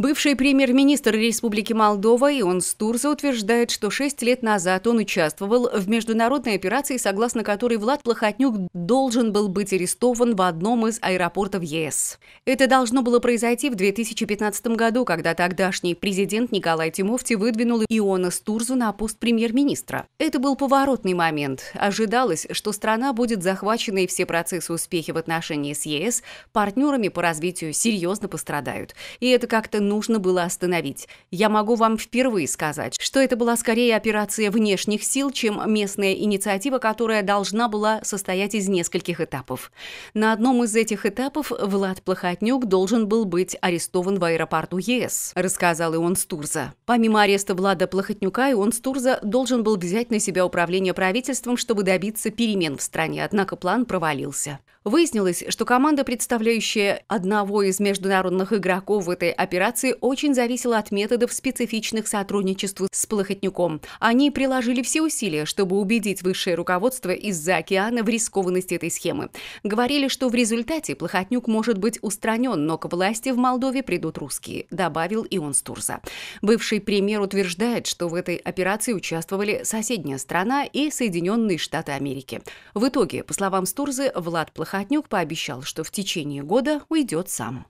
Бывший премьер-министр Республики Молдова Ион Стурза утверждает, что шесть лет назад он участвовал в международной операции, согласно которой Влад Плохотнюк должен был быть арестован в одном из аэропортов ЕС. Это должно было произойти в 2015 году, когда тогдашний президент Николай Тимовти выдвинул Иона Стурзу на пост премьер-министра. Это был поворотный момент. Ожидалось, что страна будет захвачена и все процессы успехи в отношении с ЕС партнерами по развитию серьезно пострадают. И это как-то нужно было остановить. Я могу вам впервые сказать, что это была скорее операция внешних сил, чем местная инициатива, которая должна была состоять из нескольких этапов. На одном из этих этапов Влад Плохотнюк должен был быть арестован в аэропорту ЕС, рассказал Ион Стурза. Помимо ареста Влада Плохотнюка, Ион Стурза должен был взять на себя управление правительством, чтобы добиться перемен в стране, однако план провалился. Выяснилось, что команда, представляющая одного из международных игроков в этой операции, операции очень зависело от методов специфичных сотрудничества с Плохотнюком. Они приложили все усилия, чтобы убедить высшее руководство из-за океана в рискованности этой схемы. Говорили, что в результате Плохотнюк может быть устранен, но к власти в Молдове придут русские, добавил Ион Стурза. Бывший премьер утверждает, что в этой операции участвовали соседняя страна и Соединенные Штаты Америки. В итоге, по словам Стурзы, Влад Плохотнюк пообещал, что в течение года уйдет сам.